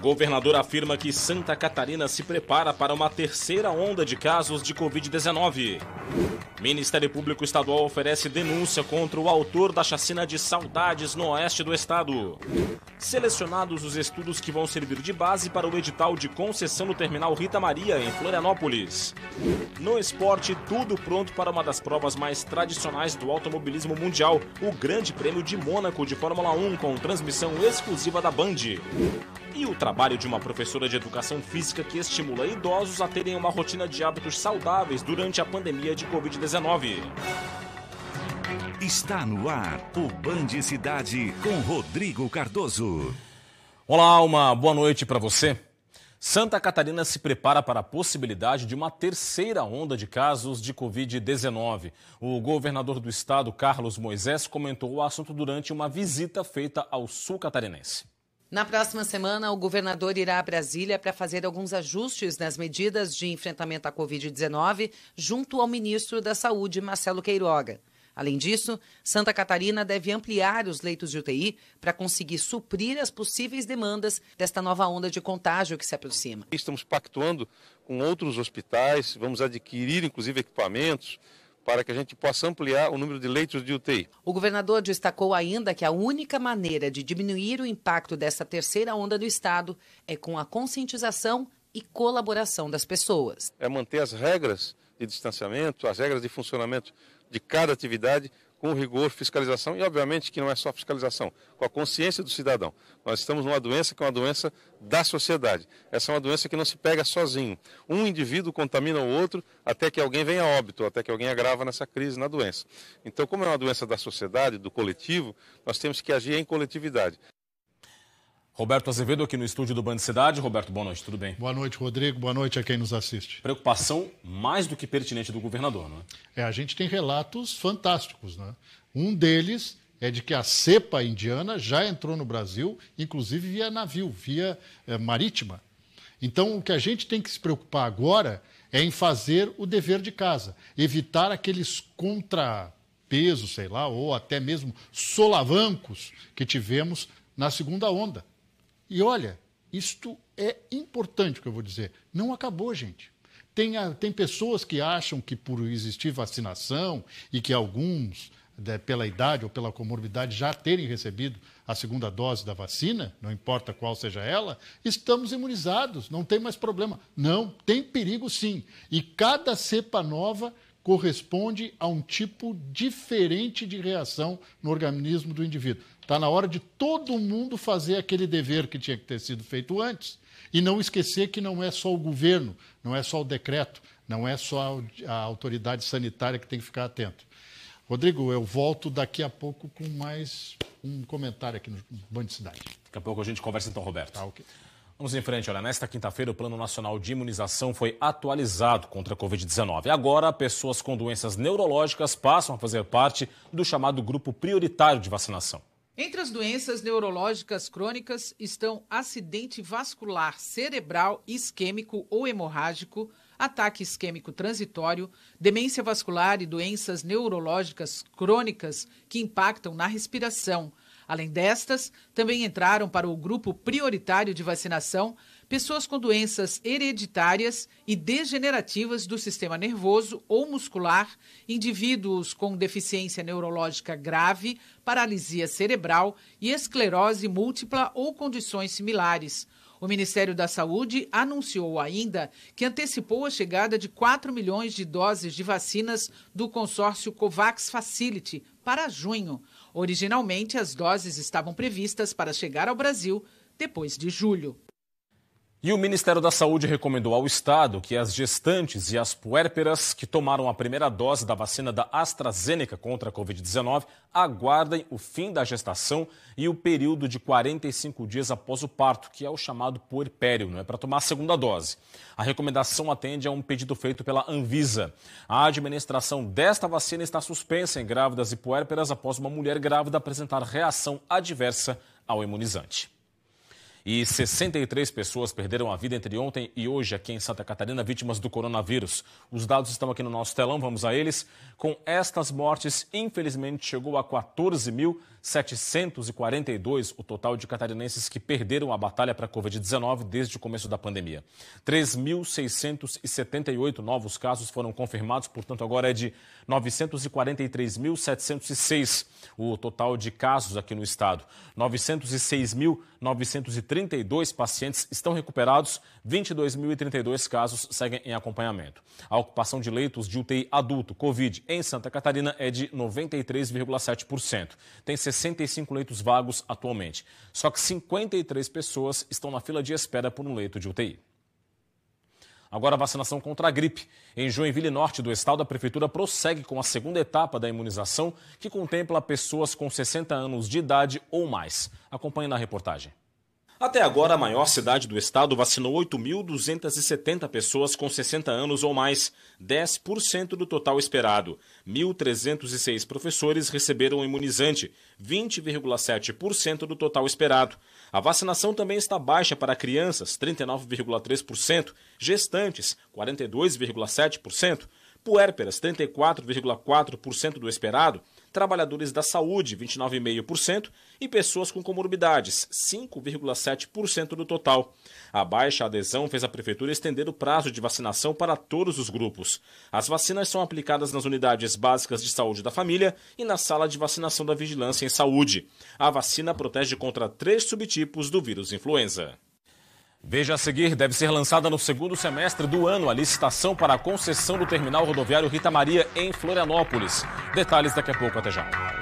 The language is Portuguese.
Governador afirma que Santa Catarina se prepara para uma terceira onda de casos de Covid-19. Ministério Público Estadual oferece denúncia contra o autor da chacina de saudades no oeste do estado. Selecionados os estudos que vão servir de base para o edital de concessão do terminal Rita Maria, em Florianópolis. No esporte, tudo pronto para uma das provas mais tradicionais do automobilismo mundial, o Grande Prêmio de Mônaco de Fórmula 1, com transmissão exclusiva da Band e o trabalho de uma professora de educação física que estimula idosos a terem uma rotina de hábitos saudáveis durante a pandemia de Covid-19. Está no ar o Band Cidade com Rodrigo Cardoso. Olá, uma boa noite para você. Santa Catarina se prepara para a possibilidade de uma terceira onda de casos de Covid-19. O governador do estado, Carlos Moisés, comentou o assunto durante uma visita feita ao sul catarinense. Na próxima semana, o governador irá a Brasília para fazer alguns ajustes nas medidas de enfrentamento à Covid-19, junto ao ministro da Saúde, Marcelo Queiroga. Além disso, Santa Catarina deve ampliar os leitos de UTI para conseguir suprir as possíveis demandas desta nova onda de contágio que se aproxima. Estamos pactuando com outros hospitais, vamos adquirir inclusive equipamentos para que a gente possa ampliar o número de leitos de UTI. O governador destacou ainda que a única maneira de diminuir o impacto dessa terceira onda do Estado é com a conscientização e colaboração das pessoas. É manter as regras de distanciamento, as regras de funcionamento de cada atividade com rigor, fiscalização e, obviamente, que não é só fiscalização, com a consciência do cidadão. Nós estamos numa doença que é uma doença da sociedade. Essa é uma doença que não se pega sozinho. Um indivíduo contamina o outro até que alguém venha a óbito, até que alguém agrava nessa crise, na doença. Então, como é uma doença da sociedade, do coletivo, nós temos que agir em coletividade. Roberto Azevedo aqui no estúdio do Band Cidade. Roberto, boa noite, tudo bem? Boa noite, Rodrigo. Boa noite a quem nos assiste. Preocupação mais do que pertinente do governador, não é? É, a gente tem relatos fantásticos, né? Um deles é de que a cepa indiana já entrou no Brasil, inclusive via navio, via é, marítima. Então, o que a gente tem que se preocupar agora é em fazer o dever de casa, evitar aqueles contrapesos, sei lá, ou até mesmo solavancos que tivemos na segunda onda. E olha, isto é importante o que eu vou dizer. Não acabou, gente. Tem, a, tem pessoas que acham que por existir vacinação e que alguns, de, né, pela idade ou pela comorbidade, já terem recebido a segunda dose da vacina, não importa qual seja ela, estamos imunizados, não tem mais problema. Não, tem perigo sim. E cada cepa nova corresponde a um tipo diferente de reação no organismo do indivíduo. Está na hora de todo mundo fazer aquele dever que tinha que ter sido feito antes e não esquecer que não é só o governo, não é só o decreto, não é só a autoridade sanitária que tem que ficar atento. Rodrigo, eu volto daqui a pouco com mais um comentário aqui no Band Cidade. Daqui a pouco a gente conversa então, Roberto. Tá, okay. Vamos em frente, olha, nesta quinta-feira o Plano Nacional de Imunização foi atualizado contra a Covid-19. Agora, pessoas com doenças neurológicas passam a fazer parte do chamado grupo prioritário de vacinação. Entre as doenças neurológicas crônicas estão acidente vascular cerebral isquêmico ou hemorrágico, ataque isquêmico transitório, demência vascular e doenças neurológicas crônicas que impactam na respiração, Além destas, também entraram para o grupo prioritário de vacinação pessoas com doenças hereditárias e degenerativas do sistema nervoso ou muscular, indivíduos com deficiência neurológica grave, paralisia cerebral e esclerose múltipla ou condições similares o Ministério da Saúde anunciou ainda que antecipou a chegada de 4 milhões de doses de vacinas do consórcio COVAX Facility para junho. Originalmente, as doses estavam previstas para chegar ao Brasil depois de julho. E o Ministério da Saúde recomendou ao Estado que as gestantes e as puérperas que tomaram a primeira dose da vacina da AstraZeneca contra a Covid-19 aguardem o fim da gestação e o período de 45 dias após o parto, que é o chamado puerpério, não é para tomar a segunda dose. A recomendação atende a um pedido feito pela Anvisa. A administração desta vacina está suspensa em grávidas e puérperas após uma mulher grávida apresentar reação adversa ao imunizante e 63 pessoas perderam a vida entre ontem e hoje aqui em Santa Catarina, vítimas do coronavírus. Os dados estão aqui no nosso telão, vamos a eles. Com estas mortes, infelizmente, chegou a 14.000. 742 o total de catarinenses que perderam a batalha para a Covid-19 desde o começo da pandemia. 3.678 novos casos foram confirmados, portanto, agora é de 943.706 o total de casos aqui no estado. 906.932 pacientes estão recuperados, 22.032 casos seguem em acompanhamento. A ocupação de leitos de UTI adulto, Covid, em Santa Catarina é de 93,7%. Tem 65 leitos vagos atualmente. Só que 53 pessoas estão na fila de espera por um leito de UTI. Agora, a vacinação contra a gripe. Em Joinville Norte do estado, a prefeitura prossegue com a segunda etapa da imunização, que contempla pessoas com 60 anos de idade ou mais. Acompanhe na reportagem. Até agora, a maior cidade do estado vacinou 8.270 pessoas com 60 anos ou mais, 10% do total esperado. 1.306 professores receberam imunizante, 20,7% do total esperado. A vacinação também está baixa para crianças, 39,3%, gestantes, 42,7%, puérperas, 34,4% do esperado, trabalhadores da saúde, 29,5%, e pessoas com comorbidades, 5,7% do total. A baixa adesão fez a Prefeitura estender o prazo de vacinação para todos os grupos. As vacinas são aplicadas nas unidades básicas de saúde da família e na sala de vacinação da Vigilância em Saúde. A vacina protege contra três subtipos do vírus influenza. Veja a seguir, deve ser lançada no segundo semestre do ano a licitação para a concessão do terminal rodoviário Rita Maria em Florianópolis. Detalhes daqui a pouco, até já.